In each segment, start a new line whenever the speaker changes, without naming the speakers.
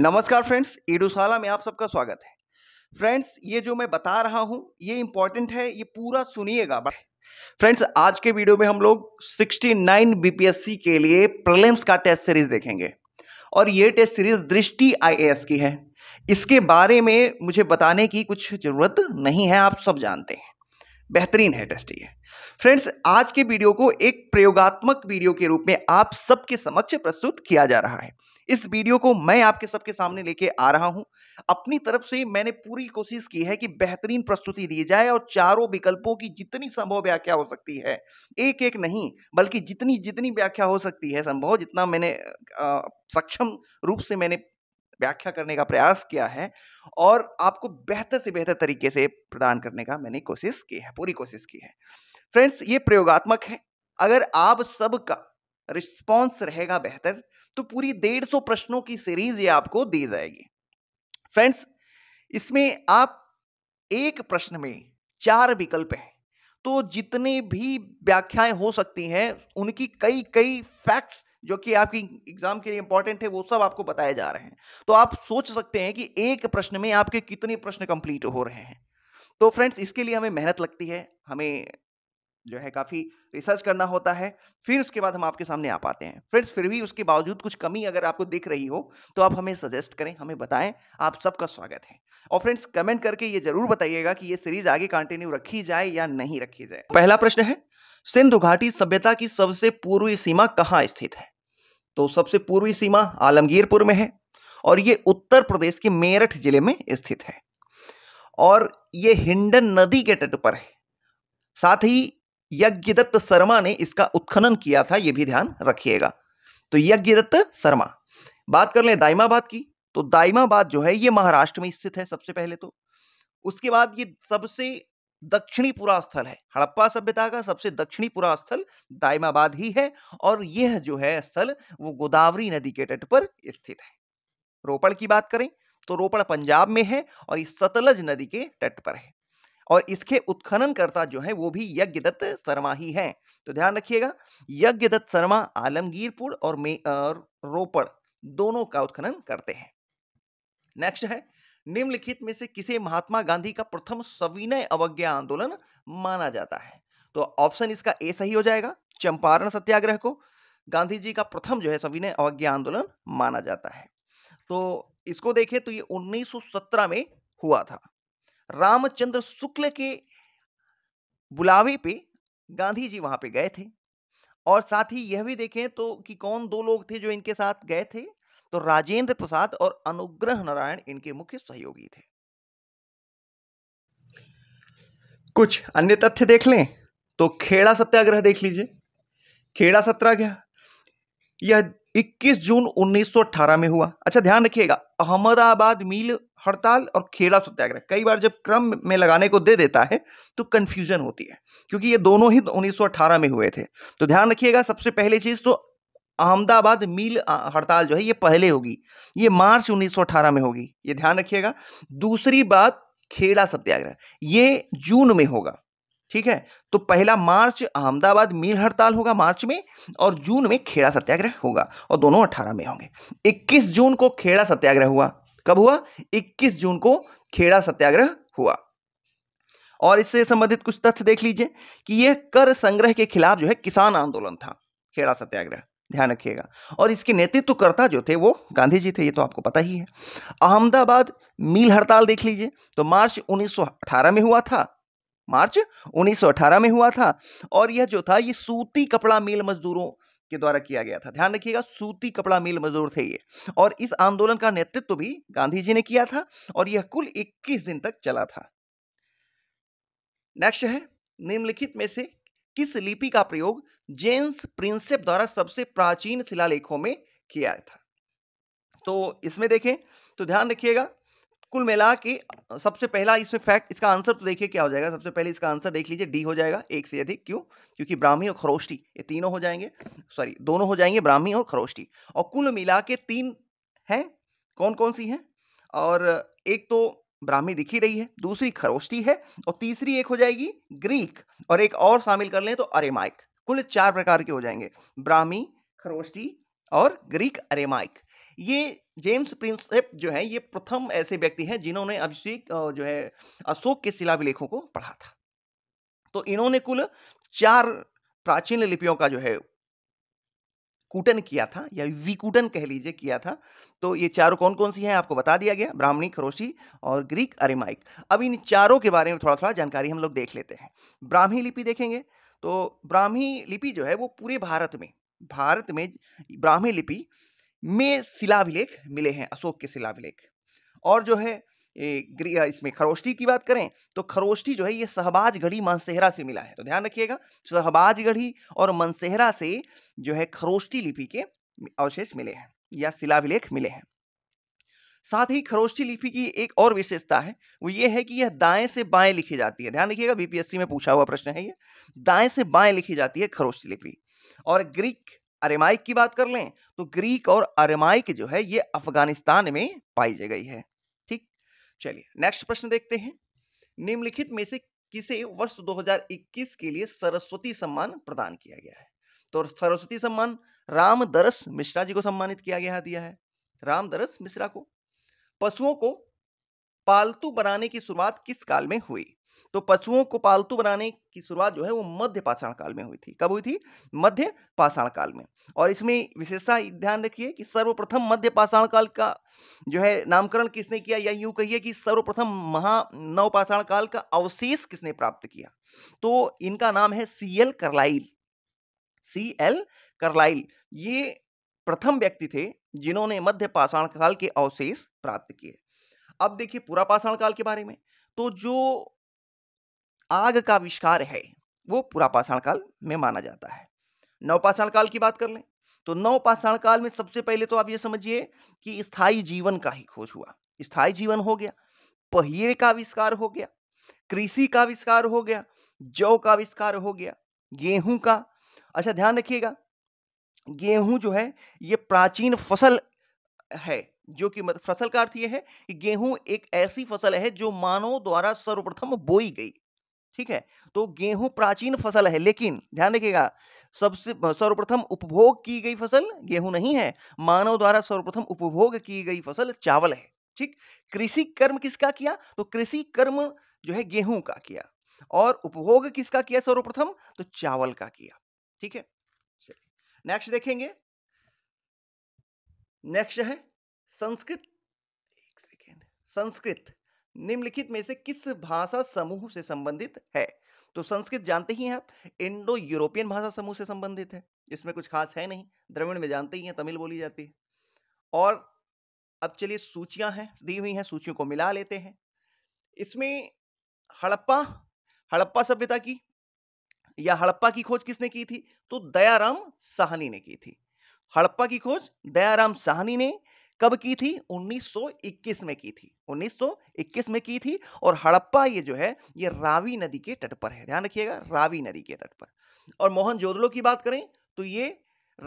नमस्कार फ्रेंड्स ईडूशाला में आप सबका स्वागत है फ्रेंड्स ये जो मैं बता रहा हूँ ये इंपॉर्टेंट है ये पूरा सुनिएगा फ्रेंड्स आज के वीडियो में हम लोग 69 बीपीएससी के लिए प्रलेम्स का टेस्ट सीरीज देखेंगे और ये टेस्ट सीरीज दृष्टि आईएएस की है इसके बारे में मुझे बताने की कुछ ज़रूरत नहीं है आप सब जानते हैं बेहतरीन है टेस्ट ये फ्रेंड्स आज के वीडियो को एक प्रयोगात्मक वीडियो के रूप में आप सबके समक्ष प्रस्तुत किया जा रहा है इस वीडियो को मैं आपके सबके सामने लेके आ रहा हूं अपनी तरफ से मैंने पूरी कोशिश की है कि बेहतरीन प्रस्तुति दी जाए और चारों विकल्पों की जितनी संभव व्याख्या हो सकती है एक एक नहीं बल्कि जितनी जितनी व्याख्या हो सकती है संभव जितना मैंने आ, सक्षम रूप से मैंने व्याख्या करने का प्रयास किया है और आपको बेहतर से बेहतर तरीके से प्रदान करने का मैंने कोशिश की है पूरी कोशिश की है फ्रेंड्स ये प्रयोगात्मक है अगर आप सबका रिस्पॉन्स रहेगा बेहतर तो पूरी डेढ़ सौ प्रश्नों की सीरीज ये आपको दी जाएगी फ्रेंड्स इसमें आप एक प्रश्न में चार विकल्प हैं तो जितने भी व्याख्याएं हो सकती हैं उनकी कई कई फैक्ट्स जो कि आपकी एग्जाम के लिए इंपॉर्टेंट है वो सब आपको बताए जा रहे हैं तो आप सोच सकते हैं कि एक प्रश्न में आपके कितने प्रश्न कंप्लीट हो रहे हैं तो फ्रेंड्स इसके लिए हमें मेहनत लगती है हमें जो है काफ़ी रिसर्च करना होता है फिर उसके बाद हम आपके सामने आ पाते हैं फ्रेंड्स फिर भी उसके बावजूद कुछ कमी अगर आपको दिख रही हो तो आप हमें सजेस्ट करें हमें बताएं आप सबका स्वागत है और फ्रेंड्स कमेंट करके ये जरूर बताइएगा कि ये सीरीज आगे कंटिन्यू रखी जाए या नहीं रखी जाए पहला प्रश्न है सिंधु घाटी सभ्यता की सबसे पूर्वी सीमा कहाँ स्थित है तो सबसे पूर्वी सीमा आलमगीरपुर में है और ये उत्तर प्रदेश के मेरठ जिले में स्थित है और ये हिंडन नदी के तट पर है साथ ही यज्ञदत्त शर्मा ने इसका उत्खनन किया था यह भी ध्यान रखिएगा तो यज्ञदत्त शर्मा बात कर ले दाइमाबाद की तो दाइमाबाद जो है ये महाराष्ट्र में स्थित है सबसे पहले तो उसके बाद ये सबसे दक्षिणी पुरास्थल है हड़प्पा सभ्यता का सबसे दक्षिणी पुरास्थल दाइमाबाद ही है और यह जो है स्थल वो गोदावरी नदी के तट पर स्थित है रोपड़ की बात करें तो रोपड़ पंजाब में है और ये सतलज नदी के तट पर है और इसके उत्खननकर्ता जो है वो भी यज्ञदत्त शर्मा ही है तो ध्यान रखिएगा यज्ञदत्त शर्मा आलमगीरपुर और मे और रोपड़ दोनों का उत्खनन करते हैं नेक्स्ट है निम्नलिखित में से किसे महात्मा गांधी का प्रथम सविनय अवज्ञा आंदोलन माना जाता है तो ऑप्शन इसका ए सही हो जाएगा चंपारण सत्याग्रह को गांधी जी का प्रथम जो है सविनय अवज्ञा आंदोलन माना जाता है तो इसको देखें तो ये 1917 में हुआ था रामचंद्र शुक्ल के बुलावे पे गांधी जी वहां पे गए थे और साथ ही यह भी देखें तो कि कौन दो लोग थे जो इनके साथ गए थे तो राजेंद्र प्रसाद और अनुग्रह नारायण इनके मुख्य सहयोगी थे कुछ अन्य तथ्य देख लें तो खेड़ा सत्याग्रह देख लीजिए खेड़ा सत्याग्रह यह 21 जून 1918 में हुआ अच्छा ध्यान रखिएगा अहमदाबाद मिल हड़ताल और खेड़ा सत्याग्रह कई बार जब क्रम में लगाने को दे देता है तो कंफ्यूजन होती है क्योंकि ये दोनों ही 1918 में हुए थे तो ध्यान रखिएगा सबसे पहली चीज़ तो अहमदाबाद मील हड़ताल जो है ये पहले होगी ये मार्च 1918 में होगी ये ध्यान रखिएगा दूसरी बात खेड़ा सत्याग्रह ये जून में होगा ठीक है तो पहला मार्च अहमदाबाद मील हड़ताल होगा मार्च में और जून में खेड़ा सत्याग्रह होगा और दोनों अठारह में होंगे 21 जून को खेड़ा सत्याग्रह हुआ कब हुआ 21 जून को खेड़ा सत्याग्रह हुआ और इससे संबंधित कुछ तथ्य देख लीजिए कि यह कर संग्रह के खिलाफ जो है किसान आंदोलन था खेड़ा सत्याग्रह ध्यान रखिएगा और इसके नेतृत्वकर्ता जो थे वो गांधी जी थे ये तो आपको पता ही है अहमदाबाद मील हड़ताल देख लीजिए तो मार्च 1918 में हुआ था मार्च 1918 में हुआ था और यह जो था ये सूती कपड़ा मिल मजदूरों के द्वारा किया गया था ध्यान रखिएगा सूती कपड़ा मिल मजदूर थे ये और इस आंदोलन का नेतृत्व भी गांधी जी ने किया था और यह कुल 21 दिन तक चला था नेक्स्ट है निम्नलिखित में से किस लिपि का प्रयोग जेम्स प्रिंसेप द्वारा सबसे प्राचीन शिलालेखों में किया था तो इसमें देखें तो ध्यान रखिएगा कुल मिला के सबसे पहला इसमें फैक्ट इसका आंसर तो देखिए क्या हो जाएगा सबसे पहले इसका आंसर देख लीजिए डी हो जाएगा एक से अधिक क्यों क्योंकि ब्राह्मी और खरोष्टी ये तीनों हो जाएंगे सॉरी दोनों हो जाएंगे ब्राह्मी और खरोष्टी और कुल मिला के तीन हैं कौन कौन सी हैं और एक तो ब्राह्मी दिख ही रही है दूसरी खरोष्टी है और तीसरी एक हो जाएगी ग्रीक और एक और शामिल कर लें तो अरेमाइक कुल चार प्रकार के हो जाएंगे ब्राह्मी खरोष्टी और ग्रीक अरेमाइक ये जेम्स प्रिंसेप जो है ये प्रथम ऐसे व्यक्ति हैं जिन्होंने अभिषेक जो है अशोक के शिलाभिलेखों को पढ़ा था तो इन्होंने कुल चार प्राचीन लिपियों का जो है कूटन किया था या विकूटन कह लीजिए किया था तो ये चारों कौन कौन सी हैं आपको बता दिया गया ब्राह्मणी खरोशी और ग्रीक अरेमाइक अब इन चारों के बारे में थोड़ा थोड़ा जानकारी हम लोग देख लेते हैं ब्राह्मी लिपि देखेंगे तो ब्राह्मी लिपि जो है वो पूरे भारत में भारत में ब्राह्मी लिपि में शिलाभिलेख मिले हैं अशोक के शिलाभिलेख और जो है इसमें खरोष्टी की बात करें तो खरोष्टी जो है ये सहबाज गढ़ी मनसेहरा से मिला है तो ध्यान रखिएगा सहबाज गढ़ी और मनसेहरा से जो है खरोष्टी लिपि के अवशेष मिले हैं या शिलाभिलेख मिले हैं साथ ही खरोष्टी लिपि की एक और विशेषता है वो ये है कि यह दाएं से बाएं लिखी जाती है ध्यान रखिएगा बीपीएससी में पूछा हुआ प्रश्न है ये दाएं से बाएं लिखी जाती है खरोष्टी लिपि और ग्रीक अरेमाइक की बात कर लें तो ग्रीक और अरेमाइक जो है ये अफगानिस्तान में पाई गई है ठीक चलिए नेक्स्ट प्रश्न देखते हैं निम्नलिखित में से किसे वर्ष 2021 के लिए सरस्वती सम्मान प्रदान किया गया है तो सरस्वती सम्मान रामदरस मिश्रा जी को सम्मानित किया गया दिया है रामदरस मिश्रा को पशुओं को पालतू बनाने की शुरुआत किस काल में हुई तो पशुओं को पालतू बनाने की शुरुआत जो है वो मध्य पाषाण काल में हुई थी कब हुई थी मध्य पाषाण काल में और इसमें विशेषता ध्यान रखिए कि सर्वप्रथम मध्य पाषाण काल का जो है नामकरण किसने किया या यूं कहिए कि सर्वप्रथम महा नवपाषाण काल का अवशेष किसने प्राप्त किया तो इनका नाम है सी एल करलाइल सी एल करलाइल ये प्रथम व्यक्ति थे जिन्होंने मध्य पाषाण काल के अवशेष प्राप्त किए अब देखिए पूरा पाषाण काल के बारे में तो जो आग का आविष्कार है वो पुरापाषाण काल में माना जाता है नवपाषाण काल की बात कर लें तो नवपाषाण काल में सबसे पहले तो आप ये समझिए कि स्थायी जीवन का ही खोज हुआ स्थायी जीवन हो गया पहिए का आविष्कार हो गया कृषि का आविष्कार हो गया जौ का आविष्कार हो गया गेहूं का अच्छा ध्यान रखिएगा गेहूं जो है ये प्राचीन फसल है जो कि मतलब फसल का अर्थ यह है कि गेहूं एक ऐसी फसल है जो मानव द्वारा सर्वप्रथम बोई गई ठीक है तो गेहूं प्राचीन फसल है लेकिन ध्यान रखिएगा सबसे सर्वप्रथम उपभोग की गई फसल गेहूं नहीं है मानव द्वारा सर्वप्रथम उपभोग की गई फसल चावल है ठीक कृषि कर्म किसका किया तो कृषि कर्म जो है गेहूं का किया और उपभोग किसका किया सर्वप्रथम तो चावल का किया ठीक है नेक्स्ट देखेंगे नेक्स्ट है संस्कृत एक सेकेंड संस्कृत निम्नलिखित में से किस भाषा समूह से संबंधित है तो संस्कृत जानते ही हैं आप इंडो यूरोपियन भाषा समूह से संबंधित है इसमें कुछ खास है नहीं द्रविड़ में जानते ही हैं तमिल बोली जाती है और अब चलिए सूचियां हैं दी हुई हैं सूचियों को मिला लेते हैं इसमें हड़प्पा हड़प्पा सभ्यता की या हड़प्पा की खोज किसने की थी तो दयाराम साहनी ने की थी हड़प्पा की खोज दयाराम साहनी ने कब की थी 1921 में की थी 1921 में की थी और हड़प्पा ये जो है ये रावी नदी के तट पर है ध्यान रखिएगा रावी नदी के तट पर और मोहन जोदलो की बात करें तो ये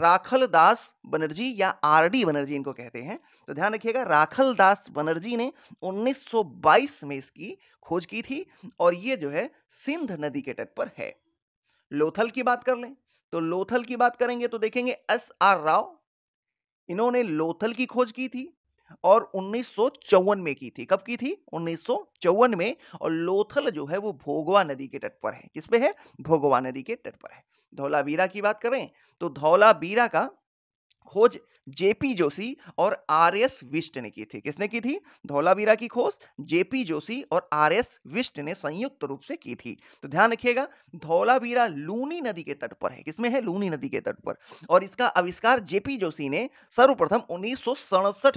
राखल दास बनर्जी या आर डी बनर्जी इनको कहते हैं तो ध्यान रखिएगा राखल दास बनर्जी ने 1922 में इसकी खोज की थी और ये जो है सिंध नदी के तट पर है लोथल की बात कर लें तो लोथल की बात करेंगे तो देखेंगे एस आर राव इन्होंने लोथल की खोज की थी और उन्नीस में की थी कब की थी उन्नीस में और लोथल जो है वो भोगवा नदी के तट पर है किस पे है भोगवा नदी के तट पर है धौलावीरा की बात करें तो धौलावीरा का खोज जेपी जोशी और आर एस विष्ट ने की थी किसने की थी धौलावीरा की खोज जेपी जोशी और आर एस विष्ट ने संयुक्त रूप से की थी तो ध्यान रखिएगा धौलावीरा लूनी नदी के तट पर है किसमें है लूनी नदी के तट पर और इसका आविष्कार जेपी जोशी ने सर्वप्रथम उन्नीस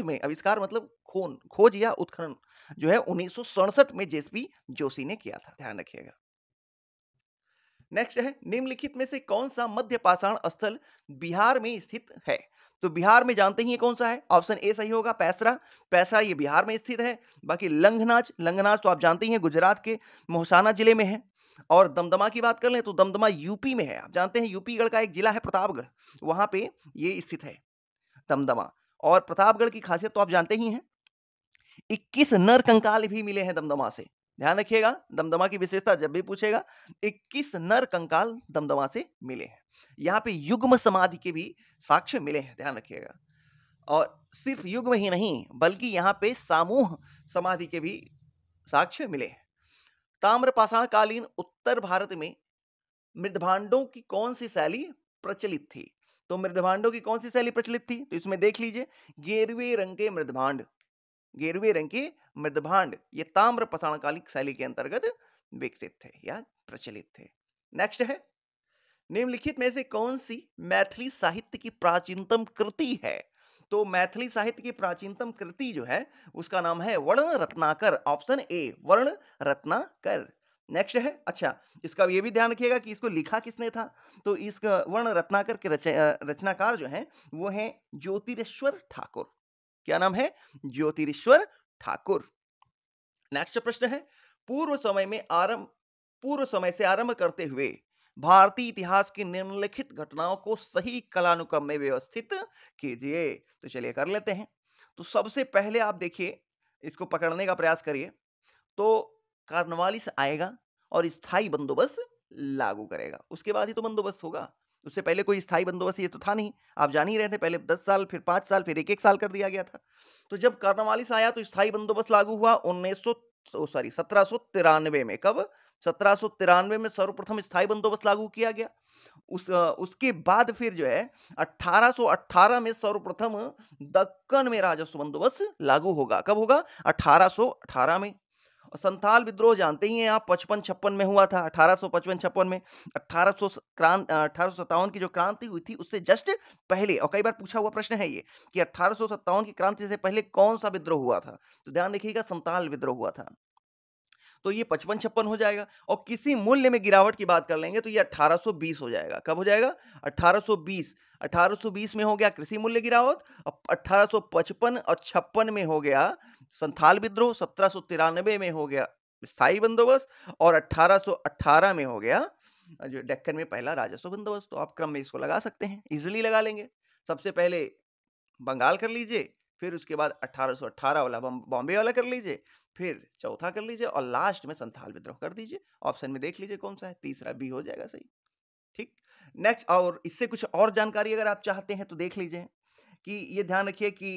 में आविष्कार मतलब खोन खोज या उत्खनन जो है उन्नीस में जेपी जोशी ने किया था ध्यान रखिएगा नेक्स्ट है निम्नलिखित में से कौन सा मध्य पाषाण स्थल बिहार में स्थित है तो बिहार में जानते ही कौन सा है ऑप्शन ए सही होगा पैसरा पैसरा ये बिहार में स्थित है बाकी लंघनाच लंघनाच तो आप जानते ही हैं गुजरात के मोहसाना जिले में है और दमदमा की बात कर लें तो दमदमा यूपी में है आप जानते हैं यूपीगढ़ का एक जिला है प्रतापगढ़ वहां पे ये स्थित है दमदमा और प्रतापगढ़ की खासियत तो आप जानते ही हैं 21 नर कंकाल भी मिले हैं दमदमा से ध्यान रखिएगा दमदमा की विशेषता जब भी पूछेगा 21 नर कंकाल दमदमा से मिले हैं यहाँ पे युग्म समाधि के भी साक्ष्य मिले हैं ध्यान रखिएगा और सिर्फ युग्म ही नहीं बल्कि यहाँ पे समूह समाधि के भी साक्ष्य मिले हैं कालीन उत्तर भारत में मृदभांडों की कौन सी शैली प्रचलित थी तो मृदभांडों की कौन सी शैली प्रचलित थी तो इसमें देख लीजिए गेरवे रंग के मृदभांड गेरवे रंग के मृदभांड ये ताम्र पसाणकालिक शैली के अंतर्गत विकसित थे या प्रचलित थे नेक्स्ट है निम्नलिखित में से कौन सी मैथिली साहित्य की प्राचीनतम कृति है तो मैथिली साहित्य की प्राचीनतम कृति जो है उसका नाम है वर्ण रत्नाकर ऑप्शन ए वर्ण रत्नाकर नेक्स्ट है अच्छा इसका ये भी ध्यान रखिएगा कि इसको लिखा किसने था तो इसका वर्ण रत्नाकर के रच, रचनाकार जो है वो है ज्योतिरेश्वर ठाकुर क्या नाम है ज्योतिरीश्वर ठाकुर नेक्स्ट प्रश्न है पूर्व समय में आरंभ पूर्व समय से आरंभ करते हुए भारतीय इतिहास की निम्नलिखित घटनाओं को सही कलानुक्रम में व्यवस्थित कीजिए तो चलिए कर लेते हैं तो सबसे पहले आप देखिए इसको पकड़ने का प्रयास करिए तो कार्नवालिस आएगा और स्थायी बंदोबस्त लागू करेगा उसके बाद ही तो बंदोबस्त होगा उससे पहले कोई स्थायी बंदोबस्त ये तो था नहीं आप जान ही रहे थे पहले दस साल फिर पाँच साल फिर एक एक साल कर दिया गया था तो जब कार्नवालिस आया तो स्थायी बंदोबस्त लागू हुआ उन्नीस सॉरी सत्रह में कब सत्रह में सर्वप्रथम स्थायी बंदोबस्त लागू किया गया उस उसके बाद फिर जो है 1818 में सर्वप्रथम दक्कन में राजस्व बंदोबस्त लागू होगा कब होगा 1818 में संथाल विद्रोह जानते ही हैं आप पचपन छप्पन में हुआ था अठारह सौ पचपन छप्पन में अठारह सौ क्रांत अठारह की जो क्रांति हुई थी उससे जस्ट पहले और कई बार पूछा हुआ प्रश्न है ये कि अठारह की क्रांति से पहले कौन सा विद्रोह हुआ था तो ध्यान रखिएगा संथाल विद्रोह हुआ था तो ये पचपन छप्पन हो जाएगा और किसी मूल्य में गिरावट की बात कर लेंगे तो ये 1820 हो जाएगा कब हो जाएगा 1820 1820 में हो गया कृषि मूल्य गिरावट अब 1855 और छप्पन में हो गया संथाल विद्रोह सत्रह में हो गया स्थायी बंदोबस्त और 1818 में हो गया जो डेक्कन में पहला राजस्व बंदोबस्त तो आप क्रम में इसको लगा सकते हैं इजिली लगा लेंगे सबसे पहले बंगाल कर लीजिए फिर उसके बाद 1818 वाला बॉम्बे वाला कर लीजिए फिर चौथा कर लीजिए और लास्ट में संथाल विद्रोह कर दीजिए ऑप्शन में देख लीजिए कौन सा है तीसरा बी हो जाएगा सही ठीक नेक्स्ट और इससे कुछ और जानकारी अगर आप चाहते हैं तो देख लीजिए कि ये ध्यान रखिए कि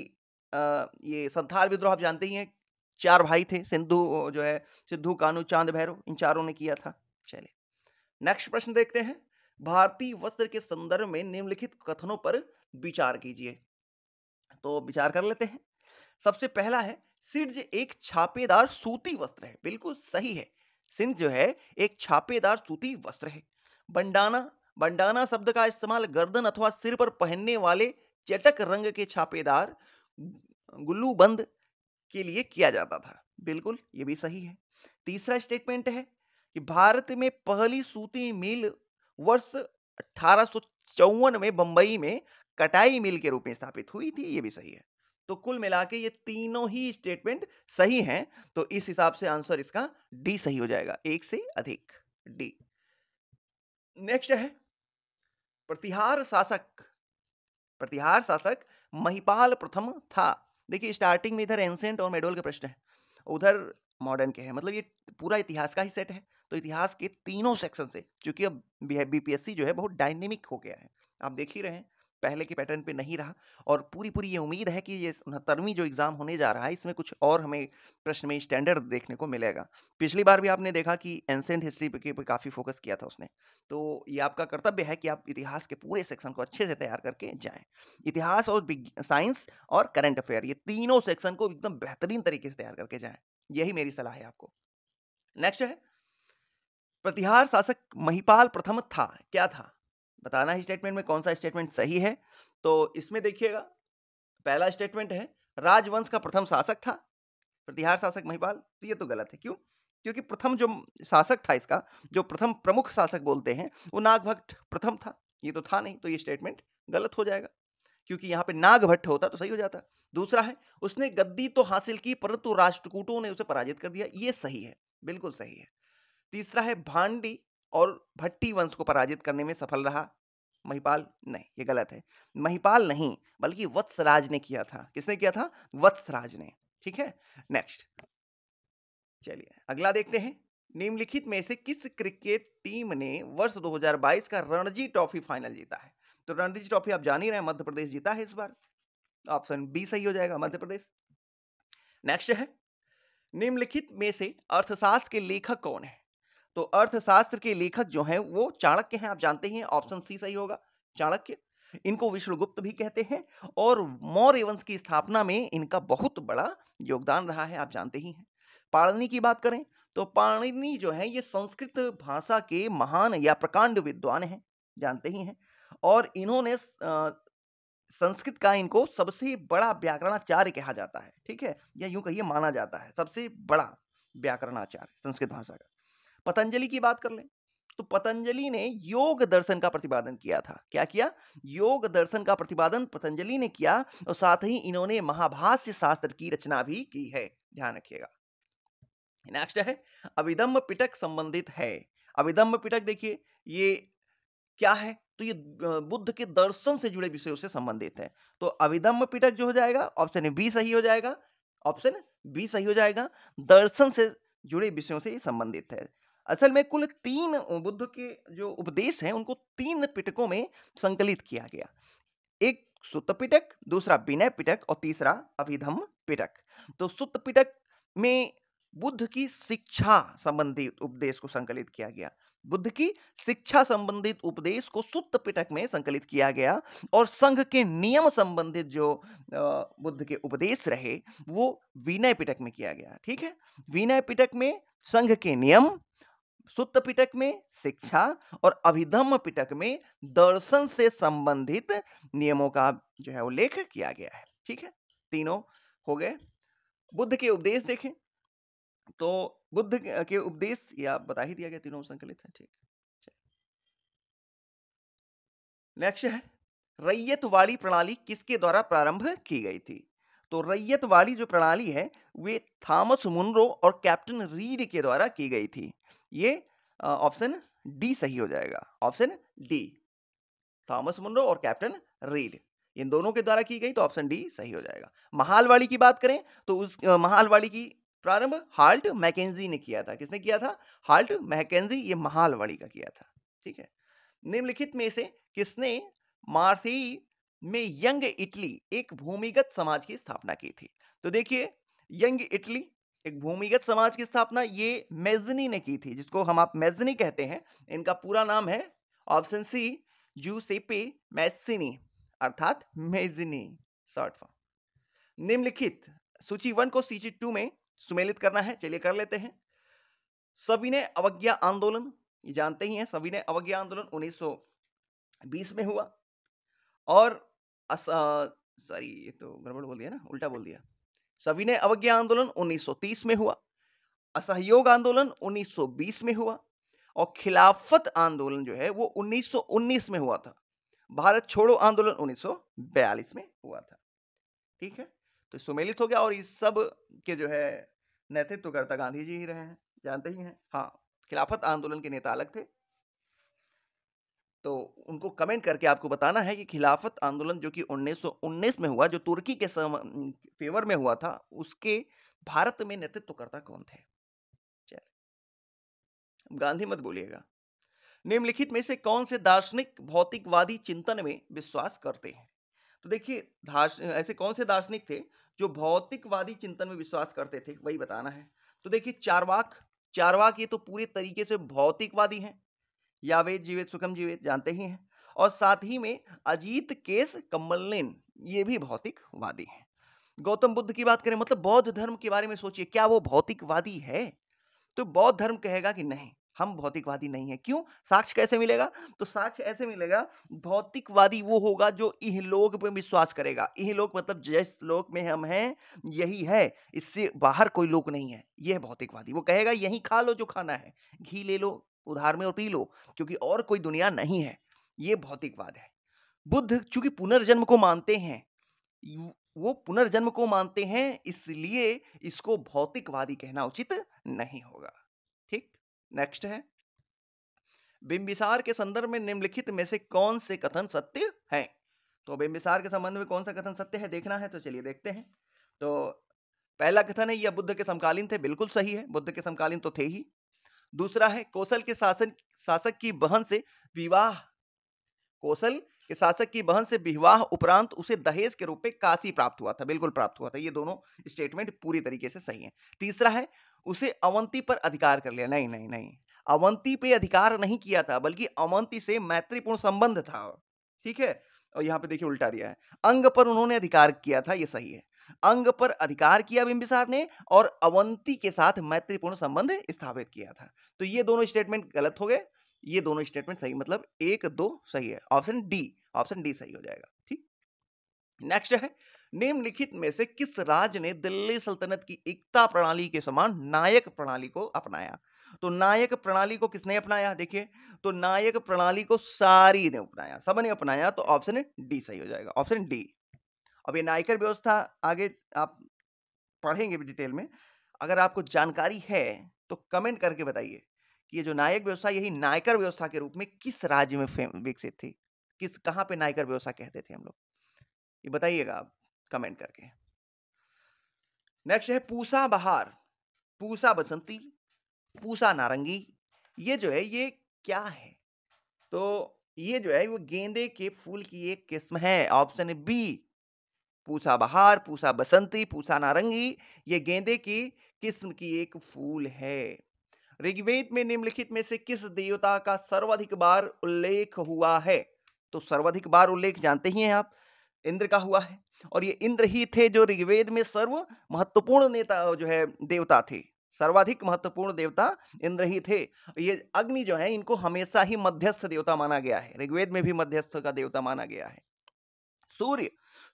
ये संथाल विद्रोह आप जानते ही हैं चार भाई थे सिंधु जो है सिद्धू कानू चांद भैरव इन चारों ने किया था चले नेक्स्ट प्रश्न देखते हैं भारतीय वस्त्र के संदर्भ में निम्नलिखित कथनों पर विचार कीजिए तो विचार कर लेते हैं सबसे पहला है सिर्ज एक छापेदार सूती वस्त्र है बिल्कुल सही है सिंज जो है एक छापेदार सूती वस्त्र है बंडाना बंडाना शब्द का इस्तेमाल गर्दन अथवा सिर पर पहनने वाले चटक रंग के छापेदार गुल्लू बंद के लिए किया जाता था बिल्कुल ये भी सही है तीसरा स्टेटमेंट है कि भारत में पहली सूती मिल वर्ष अठारह में बंबई में कटाई मिल के रूप में स्थापित हुई थी ये भी सही है तो कुल मिला के ये तीनों ही स्टेटमेंट सही हैं तो इस हिसाब से आंसर इसका डी सही हो जाएगा एक से अधिक डी नेक्स्ट है प्रतिहार शासक प्रतिहार शासक महिपाल प्रथम था देखिए स्टार्टिंग में इधर एंसेंट और मेडोल के प्रश्न है उधर मॉडर्न के हैं मतलब ये पूरा इतिहास का ही सेट है तो इतिहास के तीनों सेक्शन से क्योंकि अब बीपीएससी जो है बहुत डायनेमिक हो गया है आप देख ही रहे हैं पहले के पैटर्न पे नहीं रहा और पूरी पूरी ये उम्मीद है कि ये उनहत्तरवीं जो एग्ज़ाम होने जा रहा है इसमें कुछ और हमें प्रश्न में स्टैंडर्ड देखने को मिलेगा पिछली बार भी आपने देखा कि एंसेंट हिस्ट्री के पे काफ़ी फोकस किया था उसने तो ये आपका कर्तव्य है कि आप इतिहास के पूरे सेक्शन को अच्छे से तैयार करके जाएँ इतिहास और साइंस और करंट अफेयर ये तीनों सेक्शन को एकदम बेहतरीन तरीके से तैयार करके जाएँ यही मेरी सलाह है आपको नेक्स्ट है प्रतिहार शासक महिपाल प्रथम था क्या था बताना है स्टेटमेंट में कौन सा स्टेटमेंट सही है तो इसमें देखिएगा पहला स्टेटमेंट है राजवंश का प्रथम शासक था प्रतिहार शासक महिपाल तो ये तो गलत है क्यों क्योंकि प्रथम जो शासक था इसका जो प्रथम प्रमुख शासक बोलते हैं वो नागभट्ट प्रथम था ये तो था नहीं तो ये स्टेटमेंट गलत हो जाएगा क्योंकि यहाँ पे नागभट्ट होता तो सही हो जाता दूसरा है उसने गद्दी तो हासिल की परंतु राष्ट्रकूटों ने उसे पराजित कर दिया ये सही है बिल्कुल सही है तीसरा है भांडी और भट्टी वंश को पराजित करने में सफल रहा महिपाल नहीं ये गलत है महिपाल नहीं बल्कि वत्सराज ने किया था किसने किया था वत्सराज ने ठीक है नेक्स्ट चलिए अगला देखते हैं निम्नलिखित में से किस क्रिकेट टीम ने वर्ष 2022 का रणजी ट्रॉफी फाइनल जीता है तो रणजी ट्रॉफी आप जान ही रहे मध्य प्रदेश जीता है इस बार ऑप्शन बी सही हो जाएगा मध्य प्रदेश नेक्स्ट है निम्नलिखित में से अर्थशास्त्र के लेखक कौन है तो अर्थशास्त्र के लेखक जो हैं वो चाणक्य हैं आप जानते ही हैं ऑप्शन सी सही होगा चाणक्य इनको विष्णुगुप्त भी कहते हैं और मौर्य वंश की स्थापना में इनका बहुत बड़ा योगदान रहा है आप जानते ही हैं पाणनी की बात करें तो पाणिनि जो है ये संस्कृत भाषा के महान या प्रकांड विद्वान हैं जानते ही हैं और इन्होंने संस्कृत का इनको सबसे बड़ा व्याकरणाचार्य कहा जाता है ठीक है या यूं कहिए माना जाता है सबसे बड़ा व्याकरणाचार्य संस्कृत भाषा का पतंजलि की बात कर लें तो पतंजलि ने योग दर्शन का प्रतिपादन किया था क्या किया योग दर्शन का प्रतिपादन पतंजलि ने किया और साथ ही इन्होंने महाभाष्य शास्त्र की रचना भी की है ध्यान रखिएगा नेक्स्ट है अविदम्ब पिटक संबंधित है अविदम्ब पिटक देखिए ये क्या है तो ये बुद्ध के दर्शन से जुड़े विषयों से संबंधित है तो अविदम्ब पिटक जो हो जाएगा ऑप्शन बी सही हो जाएगा ऑप्शन बी सही हो जाएगा दर्शन से जुड़े विषयों से संबंधित है असल में कुल तीन बुद्ध के जो उपदेश हैं उनको तीन पिटकों में संकलित किया गया एक सुत पिटक दूसरा विनय पिटक और तीसरा अभिधम पिटक तो सुत पिटक में बुद्ध की शिक्षा संबंधित उपदेश को संकलित किया गया बुद्ध की शिक्षा संबंधित उपदेश को सुत्त पिटक में संकलित किया गया और संघ के नियम संबंधित जो बुद्ध के उपदेश रहे वो विनय पिटक में किया गया ठीक है विनय पिटक में संघ के नियम सुत्त पिटक में शिक्षा और अभिधम्म पिटक में दर्शन से संबंधित नियमों का जो है उल्लेख किया गया है ठीक है तीनों हो गए बुद्ध के उपदेश देखें तो बुद्ध के उपदेश या बता ही दिया गया तीनों संकलित है ठीक नेक्स्ट है रैयत वाली प्रणाली किसके द्वारा प्रारंभ की गई थी तो रैयत वाली जो प्रणाली है वे थॉमस मुनरो और कैप्टन रीड के द्वारा की गई थी ये ऑप्शन डी सही हो जाएगा ऑप्शन डी थॉमस मुनरो और कैप्टन रीड इन दोनों के द्वारा की गई तो ऑप्शन डी सही हो जाएगा महालवाड़ी की बात करें तो उस महालवाड़ी की प्रारंभ हाल्ट मैकेजी ने किया था किसने किया था हाल्ट मैकेजी ये महालवाड़ी का किया था ठीक है निम्नलिखित में से किसने मार्सी में यंग इटली एक भूमिगत समाज की स्थापना की थी तो देखिए यंग इटली एक भूमिगत समाज की स्थापना ये मेजनी ने की थी जिसको हम आप मेजनी कहते हैं इनका पूरा नाम है ऑप्शन सी जूसेपे मैसिनी अर्थात मेजनी शॉर्ट फॉर्म निम्नलिखित सूची वन को सूची टू में सुमेलित करना है चलिए कर लेते हैं सभी ने अवज्ञा आंदोलन ये जानते ही हैं सभी ने अवज्ञा आंदोलन 1920 में हुआ और सॉरी ये तो गड़बड़ बोल दिया ना उल्टा बोल दिया सविनय अवज्ञा आंदोलन 1930 में हुआ असहयोग आंदोलन 1920 में हुआ और खिलाफत आंदोलन जो है वो 1919 में हुआ था भारत छोड़ो आंदोलन 1942 में हुआ था ठीक है तो सुमेलित हो गया और इस सब के जो है नेतृत्व करता गांधी जी ही रहे हैं जानते ही हैं हाँ खिलाफत आंदोलन के नेता अलग थे तो उनको कमेंट करके आपको बताना है कि खिलाफत आंदोलन जो कि 1919 में हुआ जो तुर्की के फेवर में हुआ था उसके भारत में नेतृत्वकर्ता कौन थे गांधी मत बोलिएगा निम्नलिखित में से कौन से दार्शनिक भौतिकवादी चिंतन में विश्वास करते हैं तो देखिए ऐसे कौन से दार्शनिक थे जो भौतिकवादी चिंतन में विश्वास करते थे वही बताना है तो देखिए चारवाक चारवाक ये तो पूरे तरीके से भौतिकवादी हैं यावेद जीवित सुखम जीवित जानते ही हैं और साथ ही में अजीत केस कम्बलनेन ये भी भौतिकवादी हैं गौतम बुद्ध की बात करें मतलब बौद्ध धर्म के बारे में सोचिए क्या वो भौतिकवादी है तो बौद्ध धर्म कहेगा कि नहीं हम भौतिकवादी नहीं है क्यों साक्ष्य कैसे मिलेगा तो साक्ष्य ऐसे मिलेगा भौतिकवादी वो होगा जो लोक पे विश्वास करेगा लोक मतलब जिस लोक में हम हैं यही है इससे बाहर कोई लोक नहीं है यह भौतिकवादी वो कहेगा यही खा लो जो खाना है घी ले लो उधार में और पी लो क्योंकि और कोई दुनिया नहीं है ये भौतिकवाद है बुद्ध चूंकि पुनर्जन्म को मानते हैं वो पुनर्जन्म को मानते हैं इसलिए इसको भौतिकवादी कहना उचित नहीं होगा ठीक नेक्स्ट है बिंबिसार के संदर्भ में निम्नलिखित में से कौन से कथन सत्य है तो बिंबिसार के संबंध में कौन सा कथन सत्य है देखना है तो चलिए देखते हैं तो पहला कथन है यह बुद्ध के समकालीन थे बिल्कुल सही है बुद्ध के समकालीन तो थे ही दूसरा है कौशल के शासन शासक की बहन से विवाह कौशल के शासक की बहन से विवाह उपरांत उसे दहेज के रूप में काशी प्राप्त हुआ था बिल्कुल प्राप्त हुआ था ये दोनों स्टेटमेंट पूरी तरीके से सही है तीसरा है उसे अवंती पर अधिकार कर लिया नहीं नहीं नहीं अवंती पे अधिकार नहीं किया था बल्कि अवंती से मैत्रीपूर्ण संबंध था ठीक है और यहाँ पे देखिए उल्टा दिया है अंग पर उन्होंने अधिकार किया था ये सही है अंग पर अधिकार किया बिंबिसार ने और अवंती के साथ मैत्रीपूर्ण संबंध स्थापित किया था तो ये दोनों स्टेटमेंट गलत हो गए ये दोनों स्टेटमेंट सही मतलब एक दो सही है ऑप्शन डी ऑप्शन डी सही हो जाएगा ठीक नेक्स्ट है निम्नलिखित में से किस राज्य ने दिल्ली सल्तनत की एकता प्रणाली के समान नायक प्रणाली को अपनाया तो नायक प्रणाली को किसने अपनाया देखिए तो नायक प्रणाली को सारी ने अपनाया सब ने अपनाया तो ऑप्शन डी सही हो जाएगा ऑप्शन डी अब ये नायकर व्यवस्था आगे आप पढ़ेंगे भी डिटेल में अगर आपको जानकारी है तो कमेंट करके बताइए कि ये जो नायक व्यवस्था यही नायकर व्यवस्था के रूप में किस राज्य में विकसित थी किस कहाँ पे नायकर व्यवस्था कहते थे हम लोग ये बताइएगा आप कमेंट करके नेक्स्ट है पूसा बहार पूसा बसंती पूसा नारंगी ये जो है ये क्या है तो ये जो है वो गेंदे के फूल की एक किस्म है ऑप्शन बी पूसा बहार पूसा बसंती पूसा नारंगी ये गेंदे की किस्म की एक फूल है ऋग्वेद में निम्नलिखित में से किस देवता का सर्वाधिक बार उल्लेख हुआ है तो सर्वाधिक बार उल्लेख जानते ही हैं आप इंद्र का हुआ है और ये इंद्र ही थे जो ऋग्वेद में सर्व महत्वपूर्ण नेता जो है देवता थे सर्वाधिक महत्वपूर्ण देवता इंद्र ही थे ये अग्नि जो है इनको हमेशा ही मध्यस्थ देवता माना गया है ऋग्वेद में भी मध्यस्थ का देवता माना गया है सूर्य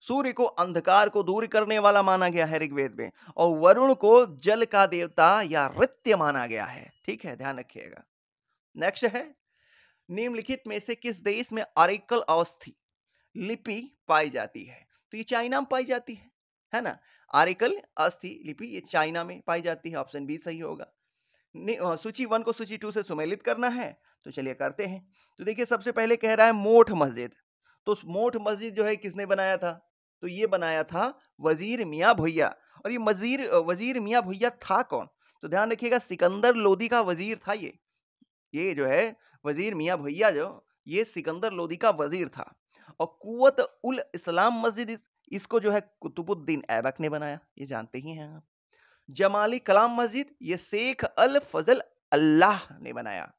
सूर्य को अंधकार को दूर करने वाला माना गया है ऋग्वेद में और वरुण को जल का देवता या रित्य माना गया है ठीक है ध्यान रखिएगा नेक्स्ट है निम्नलिखित में से किस देश में अरिकल अवस्थी लिपि पाई जाती है तो ये चाइना में पाई जाती है है ना आरिकल अस्थि लिपि ये चाइना में पाई जाती है ऑप्शन बी सही होगा सूची वन को सूची टू से सुमेलित करना है तो चलिए करते हैं तो देखिए सबसे पहले कह रहा है मोठ मस्जिद तो मोठ मस्जिद जो है किसने बनाया था तो ये बनाया था वजीर मियाँ भैया और ये मजीर वजीर मियाँ भैया था कौन तो ध्यान रखिएगा सिकंदर लोधी का वजीर था ये ये जो है वजीर मियाँ भैया जो ये सिकंदर लोधी का वजीर था और कुत उल इस्लाम मस्जिद इसको जो है कुतुबुद्दीन ऐबक ने बनाया ये जानते ही हैं आप जमाली कलाम मस्जिद ये शेख अल फजल अल्लाह ने बनाया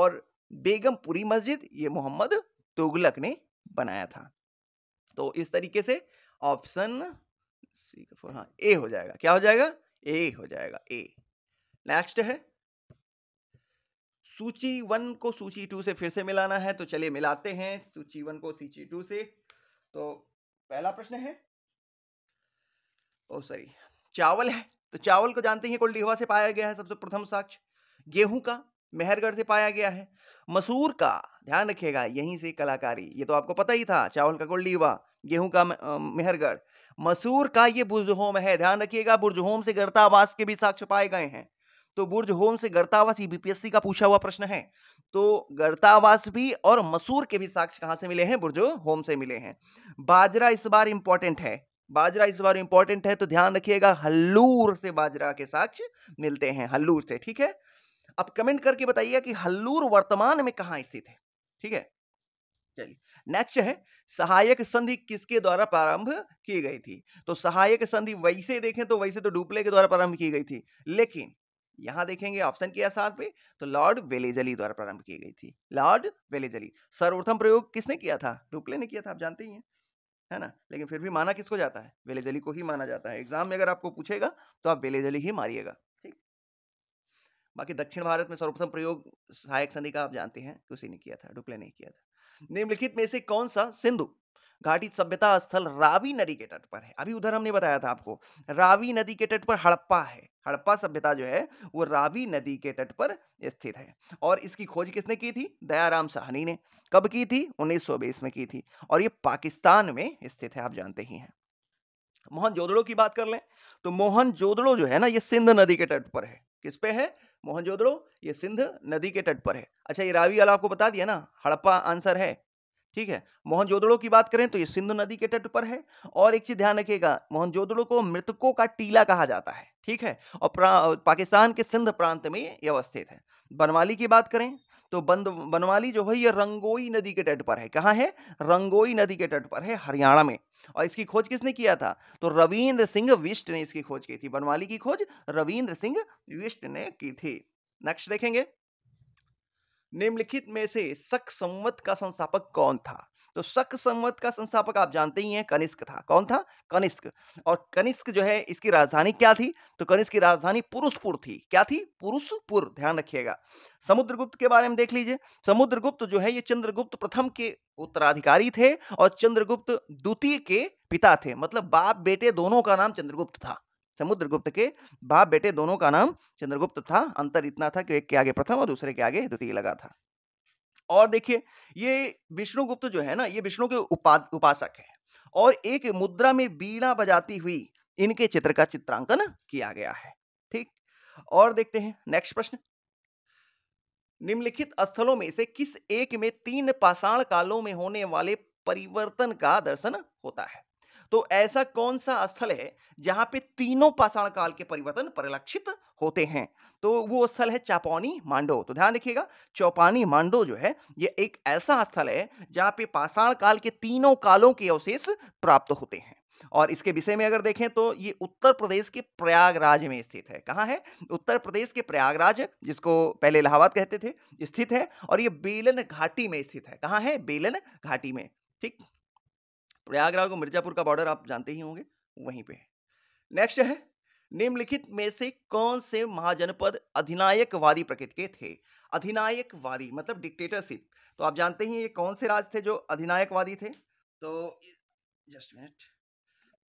और बेगमपुरी मस्जिद ये मोहम्मद तुगलक ने बनाया था तो इस तरीके से ऑप्शन सी फोर हाँ ए हो जाएगा क्या हो जाएगा ए हो जाएगा ए नेक्स्ट है सूची वन को सूची टू से फिर से मिलाना है तो चलिए मिलाते हैं सूची वन को सूची टू से तो पहला प्रश्न है ओ सॉरी चावल है तो चावल को जानते हैं कोल्डीहवा से पाया गया है सबसे प्रथम साक्ष्य गेहूं का मेहरगढ़ से पाया गया है मसूर का ध्यान रखिएगा यहीं से कलाकारी ये तो आपको पता ही था चावल का कुल्डीवा गेहूं का मेहरगढ़ मसूर का ये बुर्जहोम है ध्यान रखिएगा बुर्जहोम से गर्तावास के भी साक्ष्य पाए गए हैं तो बुर्ज होम से गर्तावास बीपीएससी का पूछा हुआ प्रश्न है तो गर्तावास भी और मसूर के भी साक्ष्य कहां से मिले हैं बुर्ज होम से मिले हैं बाजरा इस बार इंपॉर्टेंट है बाजरा इस बार इंपॉर्टेंट है तो ध्यान रखिएगा हल्लूर से बाजरा के साक्ष्य मिलते हैं हल्लूर से ठीक है आप कमेंट करके बताइए कि हल्लूर वर्तमान में कहा स्थित है ठीक है चलिए नेक्स्ट है सहायक संधि किसके द्वारा प्रारंभ की गई थी तो सहायक संधि वैसे देखें तो वैसे तो डुप्ले के द्वारा प्रारंभ की गई थी लेकिन यहां देखेंगे ऑप्शन के आसार पे तो लॉर्ड वेलेजली द्वारा प्रारंभ की गई थी लॉर्ड वेलेजली सर्वप्रथम प्रयोग किसने किया था डुप्ले ने किया था आप जानते ही हैं है ना लेकिन फिर भी माना किसको जाता है वेलेजली को ही माना जाता है एग्जाम में अगर आपको पूछेगा तो आप वेलेजली ही मारिएगा बाकी दक्षिण भारत में सर्वप्रथम प्रयोग सहायक संधि का आप जानते हैं कि उसी ने किया था डुप्ले ने किया था निम्नलिखित में से कौन सा सिंधु घाटी सभ्यता स्थल रावी नदी के तट पर है अभी उधर हमने बताया था आपको रावी नदी के तट पर हड़प्पा है हड़प्पा सभ्यता जो है वो रावी नदी के तट पर स्थित है और इसकी खोज किसने की थी दयाराम साहनी ने कब की थी उन्नीस में की थी और ये पाकिस्तान में स्थित है आप जानते ही हैं मोहन जोदड़ो की बात कर लें तो मोहन जोदड़ो जो है ना ये सिंध नदी के तट पर है किस पे है मोहनजोदड़ो ये सिंध नदी के तट पर है अच्छा ये रावी वाला आपको बता दिया ना हड़प्पा आंसर है ठीक है मोहनजोदड़ो की बात करें तो ये सिंधु नदी के तट पर है और एक चीज ध्यान रखिएगा मोहनजोदड़ो को मृतकों का टीला कहा जाता है ठीक है और पाकिस्तान के सिंध प्रांत में ये अवस्थित है बनवाली की बात करें तो बंद बनवाली जो है ये रंगोई नदी के तट पर है कहाँ है रंगोई नदी के तट पर है हरियाणा में और इसकी खोज किसने किया था तो रविन्द्र सिंह विष्ट ने इसकी खोज की थी बनवाली की खोज रविन्द्र सिंह विष्ट ने की थी नेक्स्ट देखेंगे निम्नलिखित में से सक संवत का संस्थापक कौन था तो शक संवत का संस्थापक आप जानते ही हैं कनिष्क था कौन था कनिष्क और कनिष्क जो है इसकी राजधानी क्या थी तो कनिष्क की राजधानी पुरुषपुर थी क्या थी पुरुषपुर ध्यान रखिएगा समुद्रगुप्त के बारे में देख लीजिए समुद्रगुप्त जो है ये चंद्रगुप्त प्रथम के उत्तराधिकारी थे और चंद्रगुप्त द्वितीय के पिता थे मतलब बाप बेटे दोनों का नाम चंद्रगुप्त था समुद्रगुप्त के बाप बेटे दोनों का नाम चंद्रगुप्त था अंतर इतना था कि एक के आगे प्रथम और दूसरे के आगे द्वितीय लगा था और देखिए ये विष्णुगुप्त जो है ना ये विष्णु के उपा उपासक है और एक मुद्रा में बीड़ा बजाती हुई इनके चित्र का चित्रांकन किया गया है ठीक और देखते हैं नेक्स्ट प्रश्न निम्नलिखित स्थलों में से किस एक में तीन पाषाण कालों में होने वाले परिवर्तन का दर्शन होता है तो ऐसा कौन सा स्थल है जहां पे तीनों पाषाण काल के परिवर्तन परिलक्षित होते हैं तो वो स्थल है चापौनी मांडो तो ध्यान रखिएगा चौपानी मांडो जो है ये एक ऐसा स्थल है जहां पे पाषाण काल के तीनों कालों के अवशेष प्राप्त होते हैं और इसके विषय में अगर देखें तो ये उत्तर प्रदेश के प्रयागराज में स्थित है कहाँ है उत्तर प्रदेश के प्रयागराज जिसको पहले इलाहाबाद कहते थे स्थित है और ये बेलन घाटी में स्थित है कहाँ है बेलन घाटी में ठीक प्रयागराज और मिर्जापुर का बॉर्डर आप जानते ही होंगे वहीं पे है नेक्स्ट है निम्नलिखित में से कौन से महाजनपद अधिनायकवादी प्रकृति के थे अधिनायकवादी मतलब डिक्टेटरशिप तो आप जानते ही ये कौन से राज थे जो अधिनायकवादी थे तो जस्ट मिनट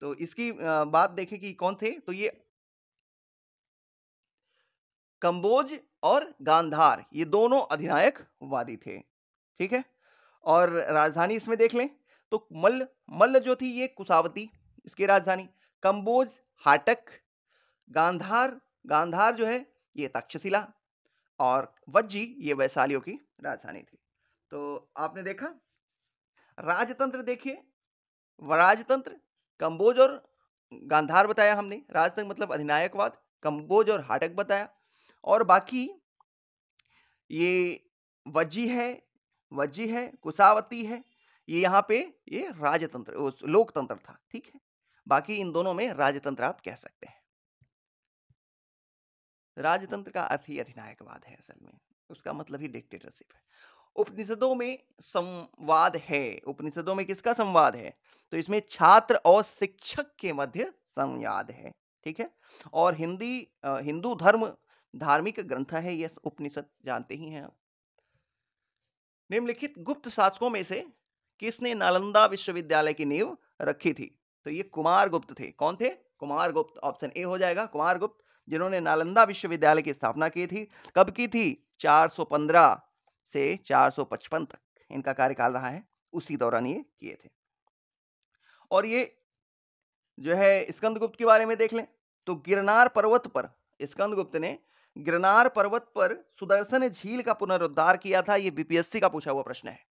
तो इसकी बात देखें कि कौन थे तो ये कंबोज और गांधार ये दोनों अधिनायकवादी थे ठीक है और राजधानी इसमें देख लें तो मल्ल मल्ल जो थी ये कुशावती इसकी राजधानी कंबोज हाटक गांधार गांधार जो है ये तक्षशिला और वज्जी ये वैशालियों की राजधानी थी तो आपने देखा राजतंत्र देखिए राजतंत्र कंबोज और गांधार बताया हमने राजतंत्र मतलब अधिनायकवाद कंबोज और हाटक बताया और बाकी ये वज्जी है वज्जी है कुशावती है ये यहाँ पे ये राजतंत्र लोकतंत्र था ठीक है बाकी इन दोनों में राजतंत्र आप कह सकते हैं राजतंत्र का अर्थ ही अधिनायकवाद है असल में उसका मतलब ही डिक्टेटरशिप है उपनिषदों में संवाद है उपनिषदों में किसका संवाद है तो इसमें छात्र और शिक्षक के मध्य संवाद है ठीक है और हिंदी हिंदू धर्म धार्मिक ग्रंथ है यह उपनिषद जानते ही हैं आप निम्नलिखित गुप्त शासकों में से किसने नालंदा विश्वविद्यालय की नींव रखी थी तो ये कुमार गुप्त थे कौन थे कुमार गुप्त ऑप्शन ए हो जाएगा कुमार गुप्त जिन्होंने नालंदा विश्वविद्यालय की स्थापना की थी कब की थी 415 से 455 तक इनका कार्यकाल रहा है उसी दौरान ये किए थे और ये जो है स्कंद गुप्त के बारे में देख लें तो गिरनार पर्वत पर स्कंद गुप्त ने गिरनार पर्वत पर सुदर्शन झील का पुनरुद्धार किया था ये बीपीएससी का पूछा हुआ प्रश्न है